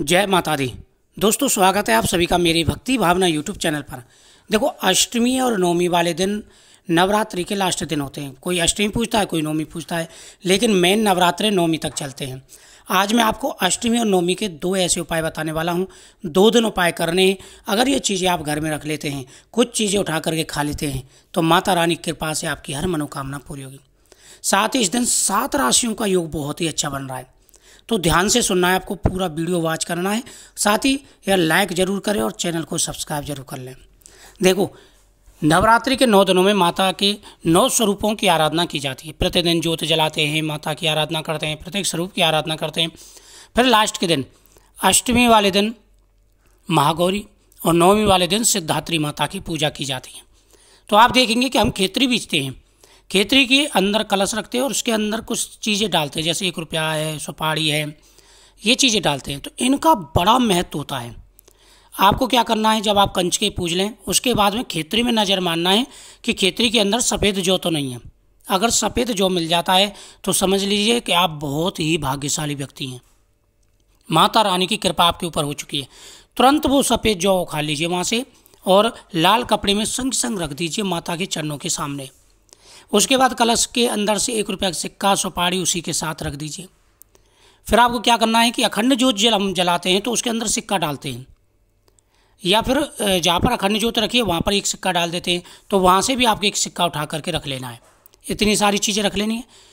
जय माता दी दोस्तों स्वागत है आप सभी का मेरी भक्ति भावना यूट्यूब चैनल पर देखो अष्टमी और नवमी वाले दिन नवरात्रि के लास्ट दिन होते हैं कोई अष्टमी पूछता है कोई नवमी पूछता है लेकिन मेन नवरात्रे नवमी तक चलते हैं आज मैं आपको अष्टमी और नवमी के दो ऐसे उपाय बताने वाला हूँ दो दिन उपाय करने हैं अगर ये चीज़ें आप घर में रख लेते हैं कुछ चीज़ें उठा करके खा लेते हैं तो माता रानी की कृपा से आपकी हर मनोकामना पूरी होगी साथ ही इस दिन सात राशियों का योग बहुत ही अच्छा बन रहा है तो ध्यान से सुनना है आपको पूरा वीडियो वॉच करना है साथ ही यह लाइक ज़रूर करें और चैनल को सब्सक्राइब जरूर कर लें देखो नवरात्रि के नौ दिनों में माता के नौ स्वरूपों की आराधना की जाती है प्रतिदिन ज्योत जलाते हैं माता की आराधना करते हैं प्रत्येक स्वरूप की आराधना करते हैं फिर लास्ट के दिन अष्टमी वाले दिन महागौरी और नौवीं वाले दिन सिद्धात्री माता की पूजा की जाती है तो आप देखेंगे कि हम खेतरी बीजते हैं खेतरी के अंदर कलश रखते हैं और उसके अंदर कुछ चीज़ें डालते हैं जैसे एक रुपया है सुपारी है ये चीज़ें डालते हैं तो इनका बड़ा महत्व होता है आपको क्या करना है जब आप कंच के पूज लें उसके बाद में खेतरी में नज़र मानना है कि खेतरी के अंदर सफ़ेद जौ तो नहीं है अगर सफ़ेद जौ मिल जाता है तो समझ लीजिए कि आप बहुत ही भाग्यशाली व्यक्ति हैं माता रानी की कृपा आपके ऊपर हो चुकी है तुरंत वो सफ़ेद जौ उखा लीजिए वहाँ से और लाल कपड़े में संग संग रख दीजिए माता के चरणों के सामने उसके बाद कलश के अंदर से एक रुपये का सिक्का सुपारी उसी के साथ रख दीजिए फिर आपको क्या करना है कि अखंड जोत जल हम जलाते हैं तो उसके अंदर सिक्का डालते हैं या फिर जहाँ पर अखंड जोत रखिए वहाँ पर एक सिक्का डाल देते हैं तो वहाँ से भी आपको एक सिक्का उठा करके रख लेना है इतनी सारी चीज़ें रख लेनी है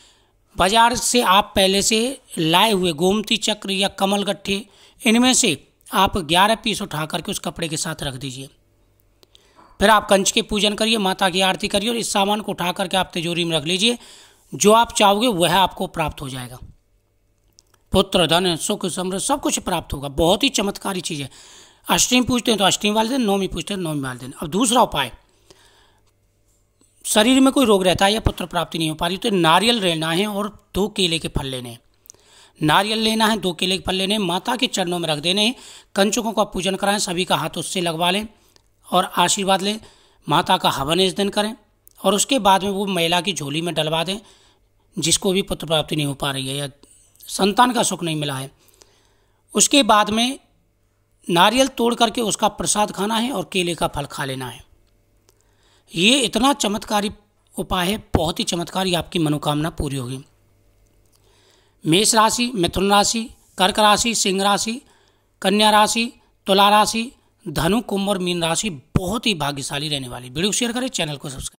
बाज़ार से आप पहले से लाए हुए गोमती चक्र या कमल गट्ठे इनमें से आप ग्यारह पीस उठा करके उस कपड़े के साथ रख दीजिए फिर आप कंच के पूजन करिए माता की आरती करिए और इस सामान को उठा करके आप तिजोरी में रख लीजिए जो आप चाहोगे वह आपको प्राप्त हो जाएगा पुत्र धन सुख समृद्ध सब कुछ प्राप्त होगा बहुत ही चमत्कारी चीज़ है अष्टमी पूछते हैं तो अष्टमी वाले दिन नौमी पूछते हैं तो नौमी वाले दिन अब दूसरा उपाय शरीर में कोई रोग रहता है या पुत्र प्राप्ति नहीं हो पा रही तो नारियल लेना है और दो केले के फल लेने हैं नारियल लेना है दो केले के फल लेने माता के चरणों में रख देने कंचकों का पूजन कराएं सभी का हाथ उससे लगवा लें और आशीर्वाद लें माता का हवन इस दिन करें और उसके बाद में वो महिला की झोली में डलवा दें जिसको भी पुत्र प्राप्ति नहीं हो पा रही है या संतान का सुख नहीं मिला है उसके बाद में नारियल तोड़ करके उसका प्रसाद खाना है और केले का फल खा लेना है ये इतना चमत्कारी उपाय है बहुत ही चमत्कारी आपकी मनोकामना पूरी होगी मेष राशि मिथुन राशि कर्क राशि सिंह राशि कन्या राशि तुला राशि धनु कुंभ और मीन राशि बहुत ही भाग्यशाली रहने वाली वीडियो शेयर करें चैनल को सब्सक्राइब